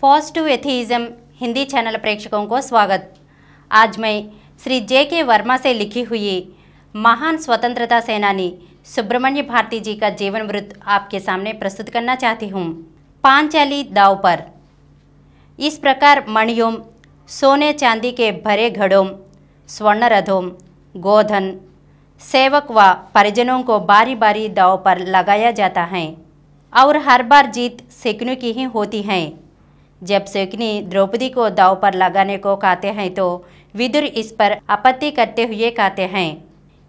Positive एथीइज्म Hindi channel प्रेक्षकों को स्वागत आज मैं श्री जे के वर्मा से लिखी हुई महान स्वतंत्रता सेनानी सुब्रमण्य भारती जी का जीवन वृत्त आपके सामने प्रस्तुत करना चाहती हूँ पांचाली दाव पर इस प्रकार मणियों सोने चांदी के भरे घड़ों स्वर्ण रथों गोधन सेवक व परिजनों को बारी बारी दाव पर लगाया जाता है और हर बार जीत सिकनु की ही होती हैं जब सेकनी द्रौपदी को दाव पर लगाने को कहते हैं तो विदुर इस पर आपत्ति करते हुए कहते हैं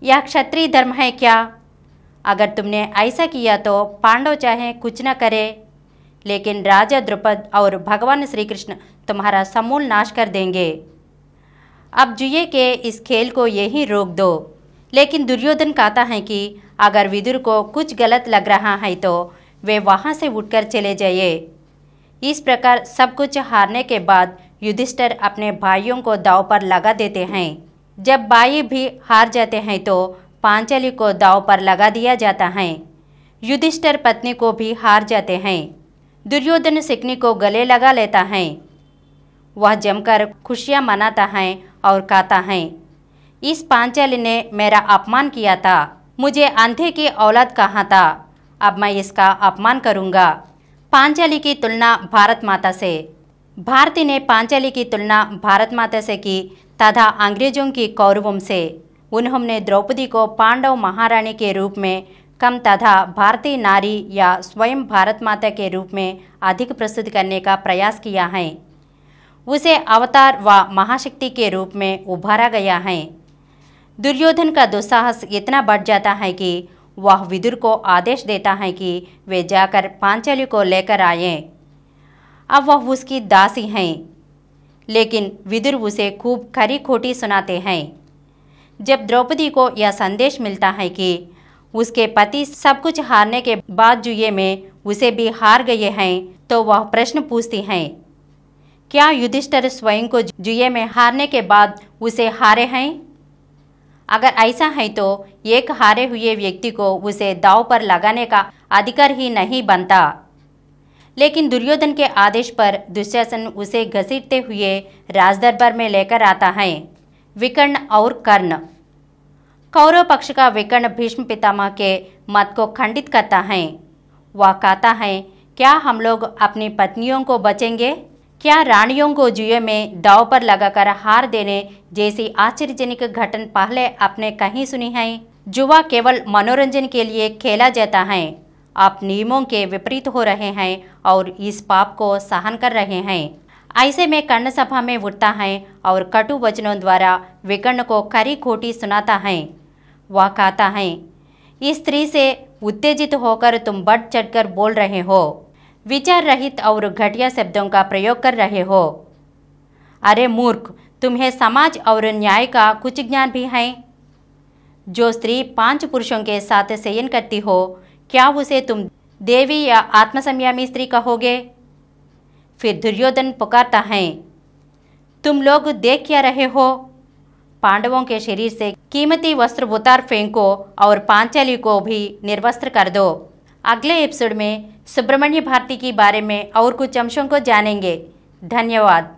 यह क्षत्रिय धर्म है क्या अगर तुमने ऐसा किया तो पांडव चाहे कुछ न करे लेकिन राजा द्रुपद और भगवान श्री कृष्ण तुम्हारा समूल नाश कर देंगे अब जुए के इस खेल को यही रोक दो लेकिन दुर्योधन कहता है कि अगर विदुर को कुछ गलत लग रहा है तो वे वहाँ से उठकर चले जाइए इस प्रकार सब कुछ हारने के बाद युधिष्ठर अपने भाइयों को दाव पर लगा देते हैं जब भाई भी हार जाते हैं तो पांचाली को दाव पर लगा दिया जाता है युधिष्ठर पत्नी को भी हार जाते हैं दुर्योधन सिकनी को गले लगा लेता है वह जमकर खुशियाँ मनाता है और कहता है इस पांचाली ने मेरा अपमान किया था मुझे अंधे की औलाद कहा था अब मैं इसका अपमान करूँगा पांचाली की तुलना भारत माता से भारती ने पांचाली की तुलना भारत माता से की तथा अंग्रेजों की कौरवों से उन्होंने द्रौपदी को पांडव महारानी के रूप में कम तथा भारतीय नारी या स्वयं भारत माता के रूप में अधिक प्रस्तुत करने का प्रयास किया है उसे अवतार व महाशक्ति के रूप में उभारा गया है दुर्योधन का दुस्साहस इतना बढ़ जाता है कि वह विदुर को आदेश देता है कि वे जाकर पांचाली को लेकर आए अब वह उसकी दासी हैं लेकिन विदुर उसे खूब खरी खोटी सुनाते हैं जब द्रौपदी को यह संदेश मिलता है कि उसके पति सब कुछ हारने के बाद जुए में उसे भी हार गए हैं तो वह प्रश्न पूछती हैं क्या युधिष्ठर स्वयं को जुए में हारने के बाद उसे हारे हैं अगर ऐसा है तो एक हारे हुए व्यक्ति को उसे दाव पर लगाने का अधिकार ही नहीं बनता लेकिन दुर्योधन के आदेश पर दुशासन उसे घसीटते हुए राजदरबार में लेकर आता है विकर्ण और कर्ण कौरव पक्ष का विकर्ण भीष्म पितामह के मत को खंडित करता है वह कहता है क्या हम लोग अपनी पत्नियों को बचेंगे क्या रानियों को जुए में दाव पर लगाकर हार देने जैसी आश्चर्यजनक घटन पहले आपने कहीं सुनी है जुआ केवल मनोरंजन के लिए खेला जाता है आप नियमों के विपरीत हो रहे हैं और इस पाप को सहन कर रहे हैं ऐसे में कर्ण सभा में उठता है और कटु वचनों द्वारा विकर्ण को करी खोटी सुनाता है वह कहता है इस स्त्री से उत्तेजित होकर तुम बढ़ चढ़कर बोल रहे हो विचार रहित और घटिया शब्दों का प्रयोग कर रहे हो अरे मूर्ख तुम्हें समाज और न्याय का कुछ ज्ञान भी है जो स्त्री पांच पुरुषों के साथ शयन करती हो क्या उसे तुम देवी या आत्मसंयमी स्त्री कहोगे फिर दुर्योधन पुकारता है तुम लोग देख क्या रहे हो पांडवों के शरीर से कीमती वस्त्र उतार फेंको और पांचाली को भी निर्वस्त्र कर दो अगले एपिसोड में सुब्रमण्य भारती के बारे में और कुछ अंशों को जानेंगे धन्यवाद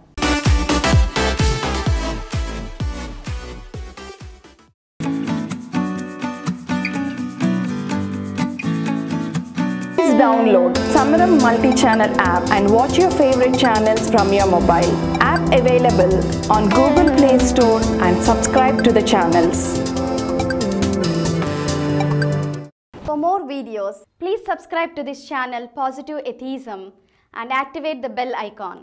download Samaram multi-channel app and watch your favorite channels from your mobile. App available on Google Play Store and subscribe to the channels. more videos, please subscribe to this channel Positive Atheism and activate the bell icon.